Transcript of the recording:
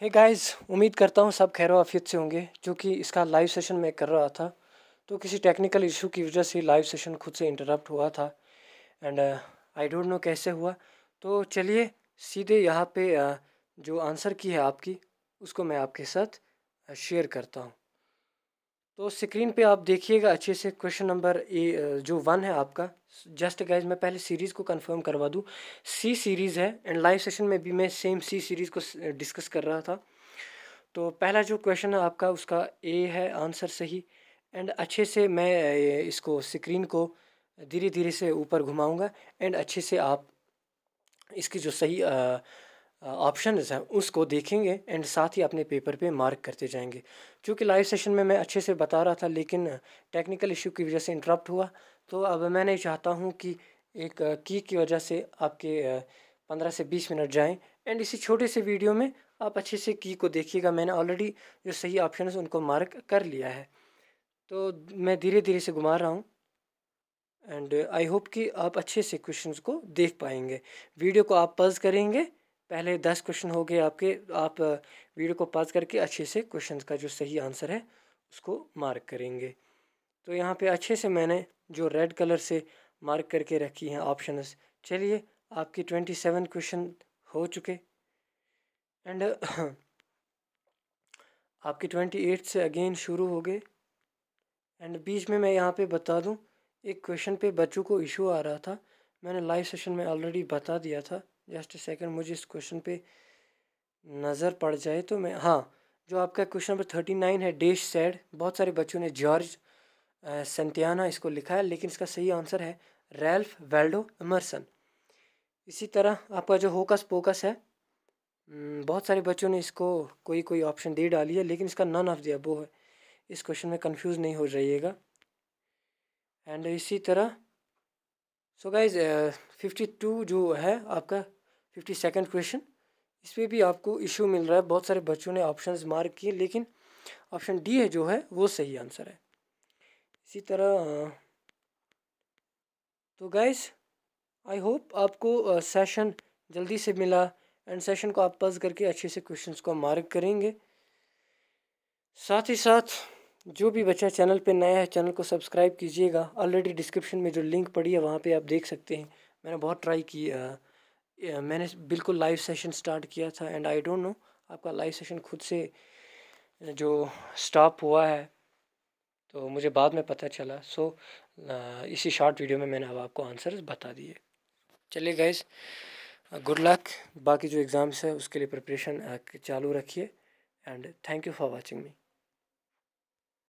हे hey guys उम्मीद करता हूँ सब खैर आफियत से होंगे जो कि इसका लाइव सेशन मैं कर रहा था तो किसी टेक्निकल इशू की वजह से लाइव सेशन खुद से इंटरप्ट हुआ था एंड आई डोंट नो कैसे हुआ तो चलिए सीधे यहाँ पे uh, जो आंसर की है आपकी उसको मैं आपके साथ शेयर uh, करता हूँ तो स्क्रीन पे आप देखिएगा अच्छे से क्वेश्चन नंबर ए जो वन है आपका जस्ट गाइज मैं पहले सीरीज़ को कंफर्म करवा दूँ सी सीरीज़ है एंड लाइव सेशन में भी मैं सेम सी सीरीज़ को डिस्कस कर रहा था तो पहला जो क्वेश्चन है आपका उसका ए है आंसर सही एंड अच्छे से मैं इसको स्क्रीन को धीरे धीरे से ऊपर घुमाऊँगा एंड अच्छे से आप इसकी जो सही आ, ऑप्शंस हैं उसको देखेंगे एंड साथ ही अपने पेपर पे मार्क करते जाएंगे क्योंकि लाइव सेशन में मैं अच्छे से बता रहा था लेकिन टेक्निकल इशू की वजह से इंटरप्ट हुआ तो अब मैं नहीं चाहता हूँ कि एक की की वजह से आपके पंद्रह से बीस मिनट जाएँ एंड इसी छोटे से वीडियो में आप अच्छे से की को देखिएगा मैंने ऑलरेडी जो सही ऑप्शन है उनको मार्क कर लिया है तो मैं धीरे धीरे से घुमा रहा हूँ एंड आई होप कि आप अच्छे से क्वेश्चंस को देख पाएंगे वीडियो को आप पज करेंगे पहले दस क्वेश्चन हो गए आपके आप वीडियो को पास करके अच्छे से क्वेश्चन का जो सही आंसर है उसको मार्क करेंगे तो यहाँ पे अच्छे से मैंने जो रेड कलर से मार्क करके रखी हैं ऑप्शंस चलिए आपके ट्वेंटी सेवन क्वेश्चन हो चुके एंड आपके ट्वेंटी एट से अगेन शुरू हो गए एंड बीच में मैं यहाँ पे बता दूँ एक क्वेश्चन पे बच्चों को इशू आ रहा था मैंने लाइव सेशन में ऑलरेडी बता दिया था जस्ट सेकंड मुझे इस क्वेश्चन पे नज़र पड़ जाए तो मैं हाँ जो आपका क्वेश्चन नंबर थर्टी नाइन है डेश सैड बहुत सारे बच्चों ने जॉर्ज सेंटियाना इसको लिखा है लेकिन इसका सही आंसर है रेल्फ वेल्डो एमरसन इसी तरह आपका जो होकस पोकस है हम्म, बहुत सारे बच्चों ने इसको कोई कोई ऑप्शन दे डाली है लेकिन इसका नन ऑफ दिया वो है इस क्वेश्चन में कंफ्यूज नहीं हो जाइएगा एंड इसी तरह सो गाइज फिफ्टी टू जो है आपका फिफ्टी सेकेंड क्वेश्चन इसमें भी आपको इशू मिल रहा है बहुत सारे बच्चों ने ऑप्शन मार्क किए लेकिन ऑप्शन डी है जो है वो सही आंसर है इसी तरह तो गाइस आई होप आपको सेशन जल्दी से मिला एंड सेशन को आप पज करके अच्छे से क्वेश्चंस को मार्क करेंगे साथ ही साथ जो भी बच्चा चैनल पे नया है चैनल को सब्सक्राइब कीजिएगा ऑलरेडी डिस्क्रिप्शन में जो लिंक पड़ी है वहाँ पे आप देख सकते हैं मैंने बहुत ट्राई की मैंने बिल्कुल लाइव सेशन स्टार्ट किया था एंड आई डोंट नो आपका लाइव सेशन खुद से जो स्टॉप हुआ है तो मुझे बाद में पता चला सो so, इसी शॉर्ट वीडियो में मैंने अब आपको आंसर बता दिए चलिए गाइज गुड लक बाकी जो एग्ज़ाम्स है उसके लिए प्रिपरेशन चालू रखिए and thank you for watching me